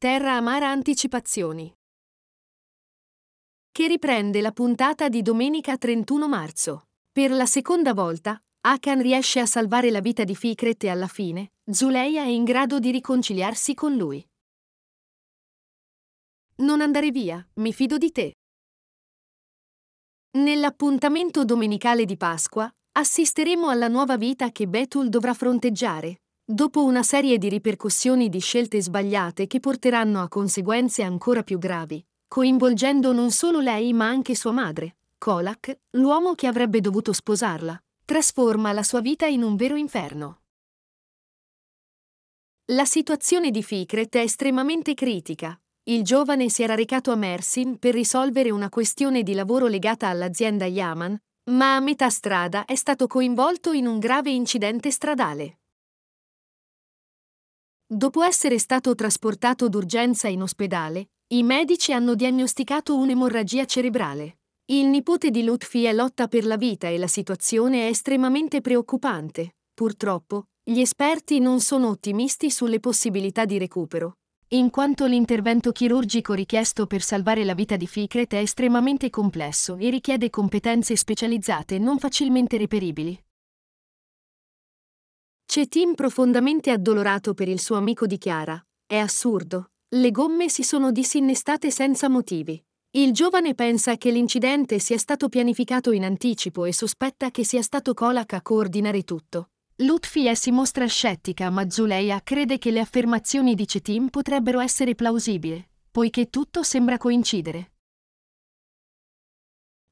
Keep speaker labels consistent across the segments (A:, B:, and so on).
A: Terra Amara Anticipazioni. Che riprende la puntata di domenica 31 marzo. Per la seconda volta, Akan riesce a salvare la vita di Fikret e alla fine, Zuleia è in grado di riconciliarsi con lui. Non andare via, mi fido di te. Nell'appuntamento domenicale di Pasqua, assisteremo alla nuova vita che Betul dovrà fronteggiare, dopo una serie di ripercussioni di scelte sbagliate che porteranno a conseguenze ancora più gravi, coinvolgendo non solo lei ma anche sua madre, Kolak, l'uomo che avrebbe dovuto sposarla, trasforma la sua vita in un vero inferno. La situazione di Fikret è estremamente critica. Il giovane si era recato a Mersin per risolvere una questione di lavoro legata all'azienda Yaman, ma a metà strada è stato coinvolto in un grave incidente stradale. Dopo essere stato trasportato d'urgenza in ospedale, i medici hanno diagnosticato un'emorragia cerebrale. Il nipote di Lutfi è lotta per la vita e la situazione è estremamente preoccupante. Purtroppo, gli esperti non sono ottimisti sulle possibilità di recupero, in quanto l'intervento chirurgico richiesto per salvare la vita di Fikret è estremamente complesso e richiede competenze specializzate non facilmente reperibili. Cetin profondamente addolorato per il suo amico dichiara, è assurdo, le gomme si sono disinnestate senza motivi. Il giovane pensa che l'incidente sia stato pianificato in anticipo e sospetta che sia stato Colac a coordinare tutto. Lutfi si mostra scettica ma Zuleia crede che le affermazioni di Cetin potrebbero essere plausibili, poiché tutto sembra coincidere.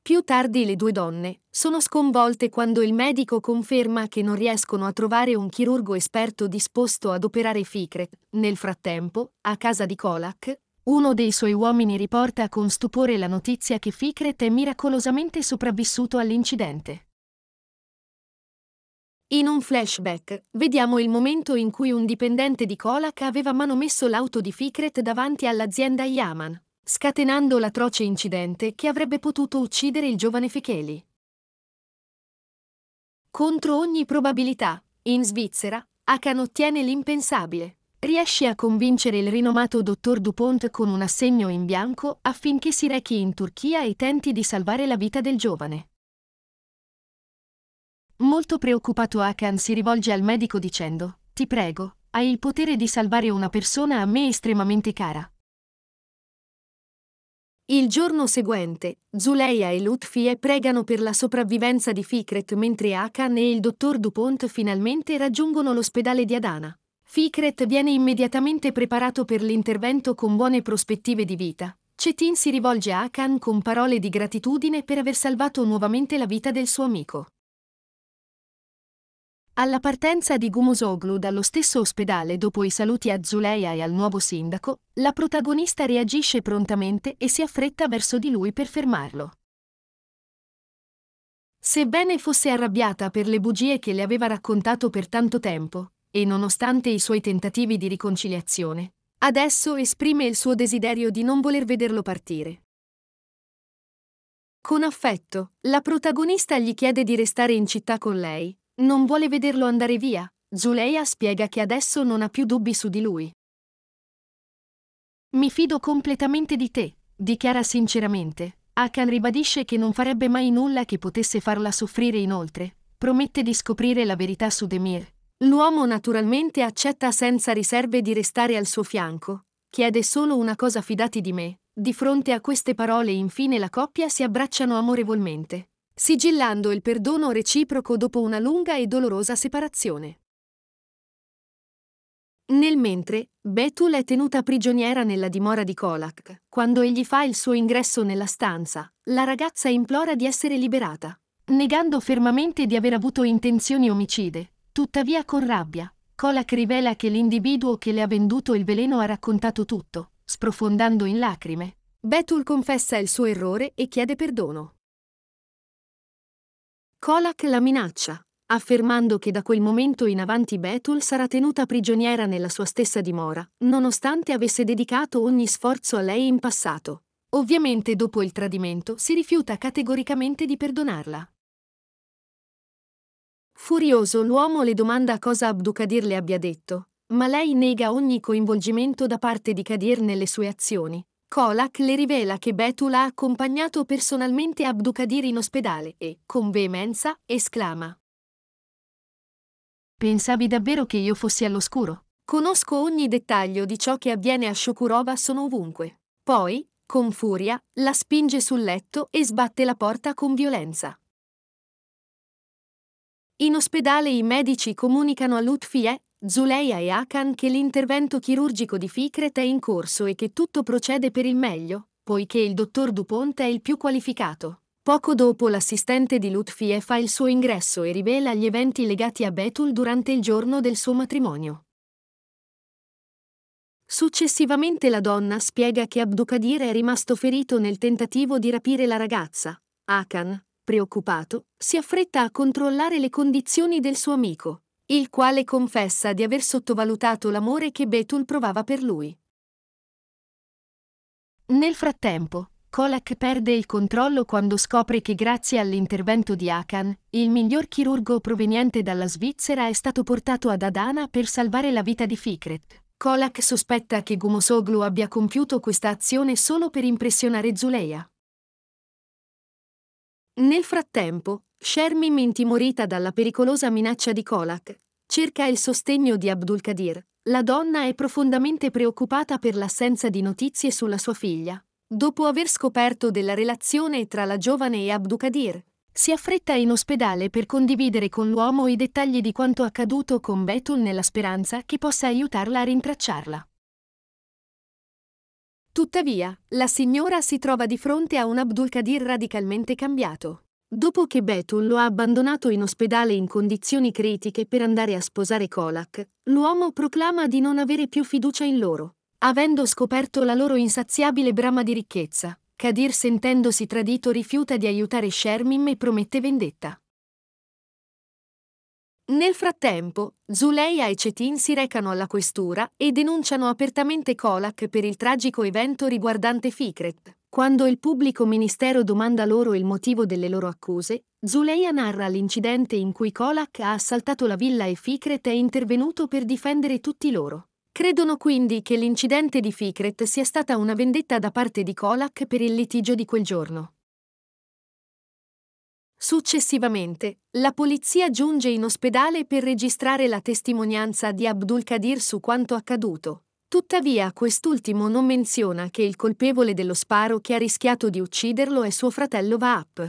A: Più tardi le due donne sono sconvolte quando il medico conferma che non riescono a trovare un chirurgo esperto disposto ad operare Ficret. Nel frattempo, a casa di Kolak, uno dei suoi uomini riporta con stupore la notizia che Ficret è miracolosamente sopravvissuto all'incidente. In un flashback, vediamo il momento in cui un dipendente di Kolak aveva manomesso l'auto di Ficret davanti all'azienda Yaman scatenando l'atroce incidente che avrebbe potuto uccidere il giovane Fecheli. Contro ogni probabilità, in Svizzera, Akan ottiene l'impensabile. Riesce a convincere il rinomato dottor Dupont con un assegno in bianco affinché si rechi in Turchia e tenti di salvare la vita del giovane. Molto preoccupato Akan si rivolge al medico dicendo, Ti prego, hai il potere di salvare una persona a me estremamente cara. Il giorno seguente, Zuleia e Lutfie pregano per la sopravvivenza di Fikret mentre Akan e il dottor Dupont finalmente raggiungono l'ospedale di Adana. Fikret viene immediatamente preparato per l'intervento con buone prospettive di vita. Cetin si rivolge a Akan con parole di gratitudine per aver salvato nuovamente la vita del suo amico. Alla partenza di Gumosoglu dallo stesso ospedale dopo i saluti a Zuleia e al nuovo sindaco, la protagonista reagisce prontamente e si affretta verso di lui per fermarlo. Sebbene fosse arrabbiata per le bugie che le aveva raccontato per tanto tempo, e nonostante i suoi tentativi di riconciliazione, adesso esprime il suo desiderio di non voler vederlo partire. Con affetto, la protagonista gli chiede di restare in città con lei, non vuole vederlo andare via. Zuleia spiega che adesso non ha più dubbi su di lui. Mi fido completamente di te, dichiara sinceramente. Akan ribadisce che non farebbe mai nulla che potesse farla soffrire inoltre. Promette di scoprire la verità su Demir. L'uomo naturalmente accetta senza riserve di restare al suo fianco. Chiede solo una cosa fidati di me. Di fronte a queste parole infine la coppia si abbracciano amorevolmente sigillando il perdono reciproco dopo una lunga e dolorosa separazione. Nel mentre, Betul è tenuta prigioniera nella dimora di Kolak. Quando egli fa il suo ingresso nella stanza, la ragazza implora di essere liberata, negando fermamente di aver avuto intenzioni omicide. Tuttavia con rabbia, Kolak rivela che l'individuo che le ha venduto il veleno ha raccontato tutto, sprofondando in lacrime. Betul confessa il suo errore e chiede perdono. Kolak la minaccia, affermando che da quel momento in avanti Betul sarà tenuta prigioniera nella sua stessa dimora, nonostante avesse dedicato ogni sforzo a lei in passato. Ovviamente dopo il tradimento si rifiuta categoricamente di perdonarla. Furioso l'uomo le domanda cosa Abdukadir le abbia detto, ma lei nega ogni coinvolgimento da parte di Kadir nelle sue azioni, Kolak le rivela che Betul ha accompagnato personalmente Abdukadir in ospedale e, con veemenza, esclama. Pensavi davvero che io fossi all'oscuro? Conosco ogni dettaglio di ciò che avviene a Shokurova, sono ovunque. Poi, con furia, la spinge sul letto e sbatte la porta con violenza. In ospedale i medici comunicano a Lutfie Zuleia e Hakan che l'intervento chirurgico di Fikret è in corso e che tutto procede per il meglio, poiché il dottor Dupont è il più qualificato. Poco dopo l'assistente di Lutfie fa il suo ingresso e rivela gli eventi legati a Betul durante il giorno del suo matrimonio. Successivamente la donna spiega che Abdukadir è rimasto ferito nel tentativo di rapire la ragazza. Akan, preoccupato, si affretta a controllare le condizioni del suo amico il quale confessa di aver sottovalutato l'amore che Betul provava per lui. Nel frattempo, Kolak perde il controllo quando scopre che grazie all'intervento di Akan, il miglior chirurgo proveniente dalla Svizzera è stato portato ad Adana per salvare la vita di Fikret. Kolak sospetta che Gumosoglu abbia compiuto questa azione solo per impressionare Zuleya. Nel frattempo, Shermim, intimorita dalla pericolosa minaccia di Kolak, cerca il sostegno di Abdulkadir. La donna è profondamente preoccupata per l'assenza di notizie sulla sua figlia. Dopo aver scoperto della relazione tra la giovane e Abdulkadir, si affretta in ospedale per condividere con l'uomo i dettagli di quanto accaduto con Betul nella speranza che possa aiutarla a rintracciarla. Tuttavia, la signora si trova di fronte a un Abdulkadir radicalmente cambiato. Dopo che Betul lo ha abbandonato in ospedale in condizioni critiche per andare a sposare Kolak, l'uomo proclama di non avere più fiducia in loro. Avendo scoperto la loro insaziabile brama di ricchezza, Kadir sentendosi tradito rifiuta di aiutare Shermim e promette vendetta. Nel frattempo, Zuleia e Cetin si recano alla questura e denunciano apertamente Kolak per il tragico evento riguardante Fikret. Quando il pubblico ministero domanda loro il motivo delle loro accuse, Zuleia narra l'incidente in cui Kolak ha assaltato la villa e Fikret è intervenuto per difendere tutti loro. Credono quindi che l'incidente di Fikret sia stata una vendetta da parte di Kolak per il litigio di quel giorno. Successivamente, la polizia giunge in ospedale per registrare la testimonianza di Abdul Kadir su quanto accaduto, Tuttavia quest'ultimo non menziona che il colpevole dello sparo che ha rischiato di ucciderlo è suo fratello Vaap.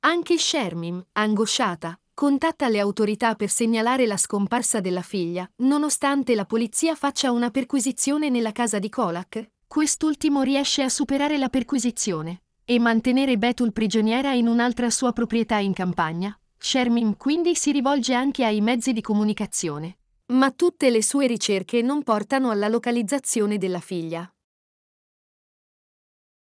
A: Anche Shermim, angosciata, contatta le autorità per segnalare la scomparsa della figlia, nonostante la polizia faccia una perquisizione nella casa di Kolak, quest'ultimo riesce a superare la perquisizione e mantenere Betul prigioniera in un'altra sua proprietà in campagna. Shermim quindi si rivolge anche ai mezzi di comunicazione ma tutte le sue ricerche non portano alla localizzazione della figlia.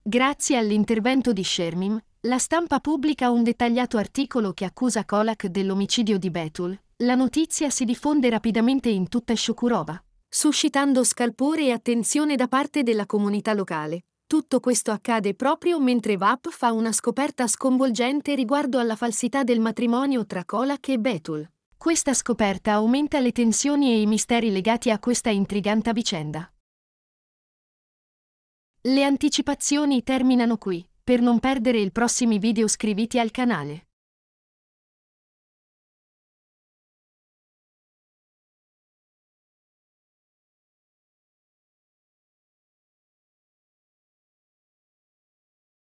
A: Grazie all'intervento di Shermim, la stampa pubblica un dettagliato articolo che accusa Kolak dell'omicidio di Betul. La notizia si diffonde rapidamente in tutta Shukurova, suscitando scalpore e attenzione da parte della comunità locale. Tutto questo accade proprio mentre VAP fa una scoperta sconvolgente riguardo alla falsità del matrimonio tra Kolak e Betul. Questa scoperta aumenta le tensioni e i misteri legati a questa intrigante vicenda. Le anticipazioni terminano qui. Per non perdere i prossimi video iscriviti al canale.